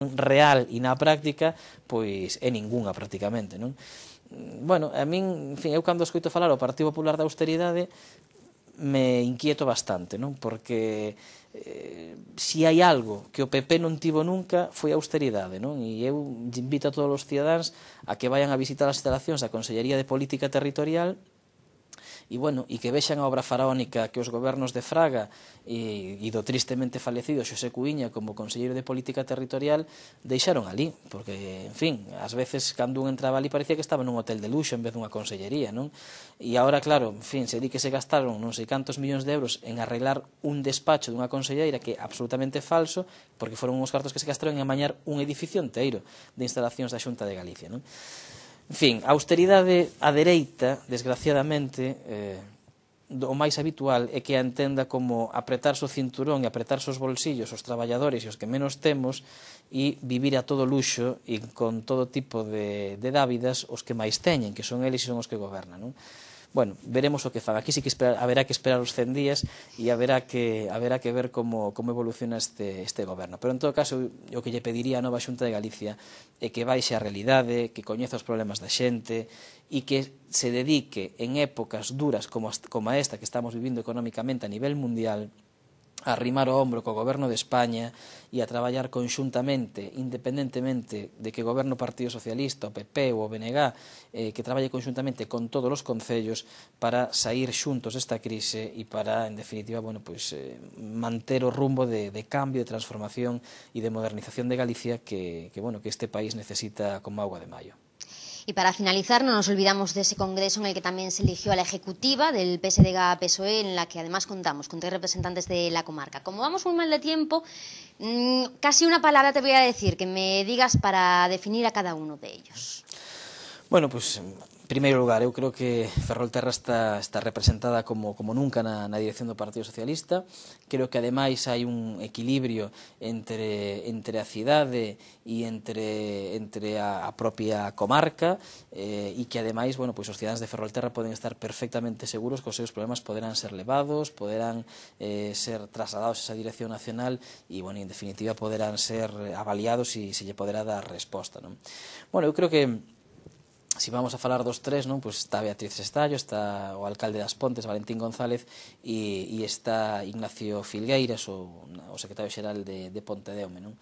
real e na práctica, pois é ningunha prácticamente, non? Bueno, a min, en fin, eu cando escoito falar o Partido Popular da Austeridade me inquieto bastante, non? Porque eh, si hai algo que o PP non tivo nunca foi a austeridade, non? E eu invito a todos os cidadáns a que vayan a visitar as instalacións da Consellería de Política Territorial e, bueno, e que vexan a obra faraónica que os gobernos de Fraga e, e do tristemente falecido Xosé Cuiña como Conselleiro de Política Territorial deixaron ali, porque, en fin, ás veces cando un entraba ali parecía que estaba nun hotel de luxo en vez dunha consellería, non? E agora, claro, en fin, se di que se gastaron non sei cantos millóns de euros en arreglar un despacho dunha conselleira que é absolutamente falso, porque foron uns cartos que se gastaron en amañar un edificio enteiro de instalacións da Xunta de Galicia, non? En fin, a austeridade á dereita, desgraciadamente, eh, o máis habitual é que a entenda como apretarse o cinturón e apretarse os bolsillos os traballadores e os que menos temos e vivir a todo luxo e con todo tipo de, de dávidas os que máis teñen, que son eles e son os que gobernan. Non? bueno, veremos o que fan. Aquí sí que esperar, haberá que esperar os 100 días e haberá que, haberá que ver como, como evoluciona este, este goberno. Pero en todo caso, o que lle pediría a nova Xunta de Galicia é que baixe a realidade, que coñeza os problemas da xente e que se dedique en épocas duras como, como esta que estamos vivindo económicamente a nivel mundial a arrimar o hombro co goberno de España e a traballar conxuntamente, independentemente de que goberno o Partido Socialista, o PP ou o BNG, eh, que traballe conxuntamente con todos os concellos para sair xuntos desta crise e para, en definitiva, bueno, pues, pois, eh, manter o rumbo de, de cambio, de transformación e de modernización de Galicia que, que, bueno, que este país necesita como agua de maio. Y para finalizar, no nos olvidamos de ese congreso en el que también se eligió a la ejecutiva del PSDG-PSOE, en la que además contamos con tres representantes de la comarca. Como vamos muy mal de tiempo, mm, casi una palabra te voy a decir que me digas para definir a cada uno de ellos. Bueno, pues primeiro lugar, eu creo que Ferrolterra está, está representada como, como nunca na, na dirección do Partido Socialista. Creo que ademais hai un equilibrio entre, entre a cidade e entre, entre a, a propia comarca eh, e que ademais bueno, pois os cidadáns de Ferrolterra poden estar perfectamente seguros que os seus problemas poderán ser levados, poderán eh, ser trasladados a esa dirección nacional e, bueno, en definitiva, poderán ser avaliados e se lle poderá dar resposta. Non? Bueno, eu creo que se si vamos a falar dos tres, non? Pois está Beatriz Estallo, está o alcalde das Pontes, Valentín González, e, e está Ignacio Filgueiras, o, o secretario xeral de, de Pontedeume, non?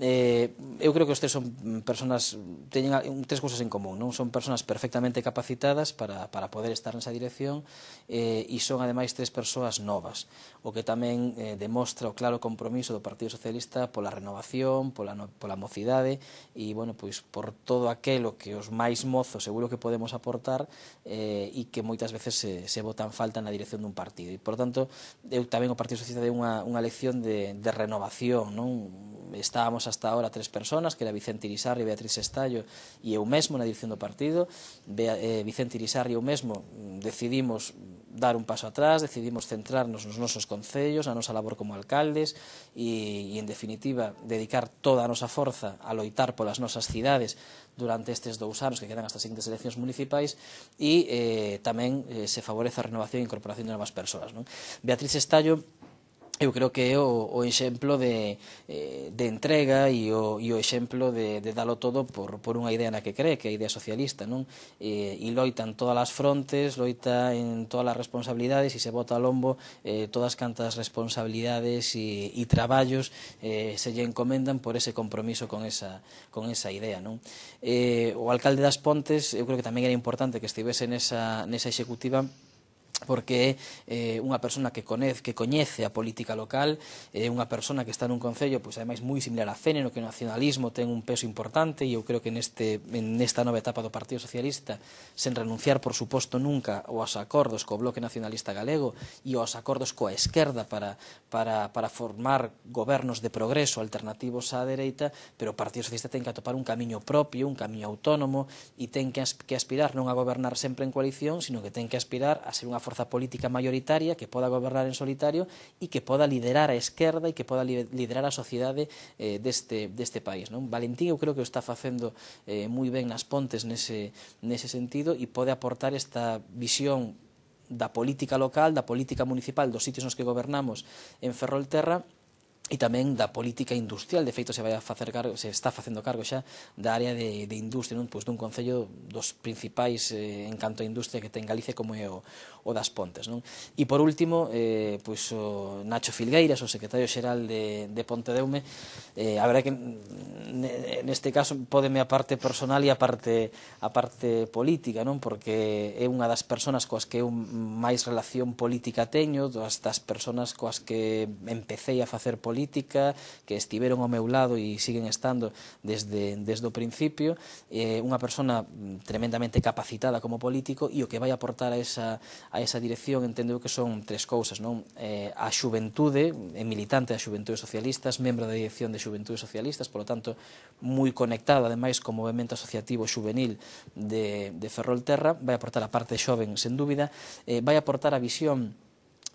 eh, eu creo que os tres son personas teñen tres cousas en común, non? Son personas perfectamente capacitadas para, para poder estar nesa dirección eh, e son ademais tres persoas novas, o que tamén eh, demostra o claro compromiso do Partido Socialista pola renovación, pola, no, pola mocidade e, bueno, pois por todo aquelo que os máis mozos seguro que podemos aportar eh, e que moitas veces se, se botan falta na dirección dun partido. E, por tanto, eu tamén o Partido Socialista de unha, unha lección de, de renovación, non? estábamos hasta ahora tres personas, que era Vicente Irizarri, Beatriz Estallo e eu mesmo na dirección do partido. Bea, eh, Vicente Irizarri e eu mesmo mm, decidimos dar un paso atrás, decidimos centrarnos nos nosos concellos, a nosa labor como alcaldes e, e en definitiva, dedicar toda a nosa forza a loitar polas nosas cidades durante estes dous anos que quedan hasta as seguintes eleccións municipais e eh, tamén eh, se favorece a renovación e incorporación de novas persoas. Non? Beatriz Estallo eu creo que é o, o exemplo de, eh, de entrega e o, e o exemplo de, de dalo todo por, por unha idea na que cree, que é a idea socialista, non? Eh, e, e loita en todas as frontes, loita en todas as responsabilidades e se bota a lombo eh, todas cantas responsabilidades e, e traballos eh, se lle encomendan por ese compromiso con esa, con esa idea, non? Eh, o alcalde das Pontes, eu creo que tamén era importante que estivese nesa, nesa executiva porque é eh, unha persona que conez, que coñece a política local, é eh, unha persona que está nun concello, pois ademais moi similar a Fene, no que o nacionalismo ten un peso importante e eu creo que neste nesta nova etapa do Partido Socialista, sen renunciar por suposto nunca aos acordos co Bloque Nacionalista Galego e aos acordos coa esquerda para para para formar gobernos de progreso alternativos á dereita, pero o Partido Socialista ten que atopar un camiño propio, un camiño autónomo e ten que aspirar non a gobernar sempre en coalición, sino que ten que aspirar a ser unha forza política maioritaria que poda gobernar en solitario e que poda liderar a esquerda e que poda liderar a sociedade eh, deste, deste país. Non? Valentín eu creo que o está facendo eh, moi ben nas pontes nese, nese sentido e pode aportar esta visión da política local, da política municipal, dos sitios nos que gobernamos en Ferrolterra, e tamén da política industrial, de feito se vai a facer cargo, se está facendo cargo xa da área de, de industria, non? Pois dun concello dos principais eh, en canto a industria que ten Galicia como é o, o das Pontes, non? E por último, eh, pois o Nacho Filgueiras, o secretario xeral de, de Pontedeume, eh, a verdade que neste caso podeme a parte personal e a parte a parte política, non? Porque é unha das persoas coas que eu máis relación política teño, das, das persoas coas que empecé a facer política política que estiveron ao meu lado e siguen estando desde, desde o principio eh, unha persona mm, tremendamente capacitada como político e o que vai aportar a esa, a esa dirección entendo que son tres cousas non eh, a xuventude, é militante da xuventude socialistas, membro da dirección de xuventude socialistas, polo tanto moi conectada ademais como movimento asociativo xuvenil de, de Ferrolterra vai aportar a parte xoven sen dúbida eh, vai aportar a visión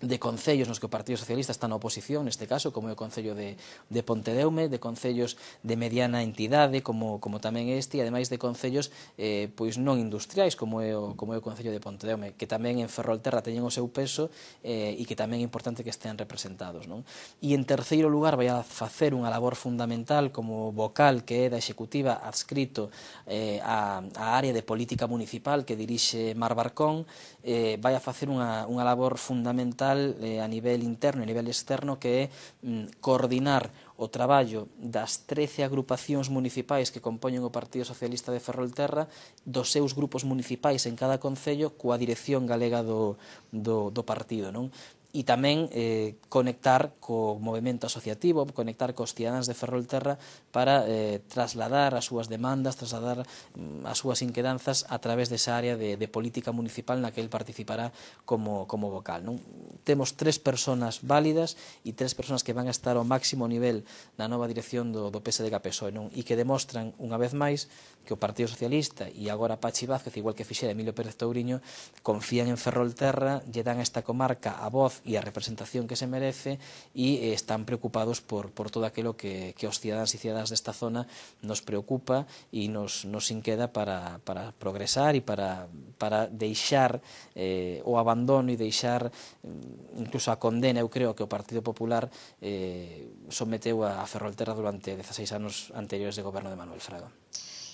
de concellos nos que o Partido Socialista está na oposición, neste caso, como é o Concello de, de Pontedeume, de concellos de mediana entidade, como, como tamén este, e ademais de concellos eh, pois non industriais, como é, o, como é o Concello de Pontedeume, que tamén en Ferrolterra teñen o seu peso eh, e que tamén é importante que estean representados. Non? E en terceiro lugar vai a facer unha labor fundamental como vocal que é da Executiva adscrito eh, a, a área de política municipal que dirixe Mar Barcón, eh, vai a facer unha, unha labor fundamental fundamental eh, a nivel interno e a nivel externo que é mm, coordinar o traballo das 13 agrupacións municipais que compoñen o Partido Socialista de Ferrolterra dos seus grupos municipais en cada concello coa dirección galega do, do, do partido. Non? e tamén eh, conectar co movimento asociativo, conectar cos cidadáns de Ferrolterra para eh, trasladar as súas demandas, trasladar mm, as súas inquedanzas a través desa área de, de política municipal na que el participará como, como vocal. Non? Temos tres personas válidas e tres personas que van a estar ao máximo nivel na nova dirección do, do PSD PSOE non? e que demostran unha vez máis que o Partido Socialista e agora Pachi Vázquez, igual que fixera Emilio Pérez Touriño, confían en Ferrolterra, lle dan a esta comarca a voz e a representación que se merece e eh, están preocupados por, por todo aquilo que, que os cidadáns e cidadas desta zona nos preocupa e nos, nos inqueda para, para progresar e para, para deixar eh, o abandono e deixar mm, incluso a condena, eu creo que o Partido Popular eh, someteu a, a Ferrolterra durante 16 anos anteriores de goberno de Manuel Fraga.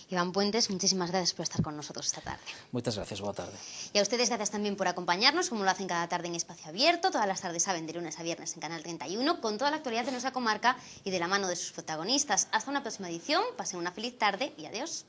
Iván Puentes, muchísimas gracias por estar con nosotros esta tarde. Muchas gracias, buena tarde. Y a ustedes gracias también por acompañarnos, como lo hacen cada tarde en Espacio Abierto. Todas las tardes saben de lunes a viernes en Canal 31, con toda la actualidad de nuestra comarca y de la mano de sus protagonistas. Hasta una próxima edición, pasen una feliz tarde y adiós.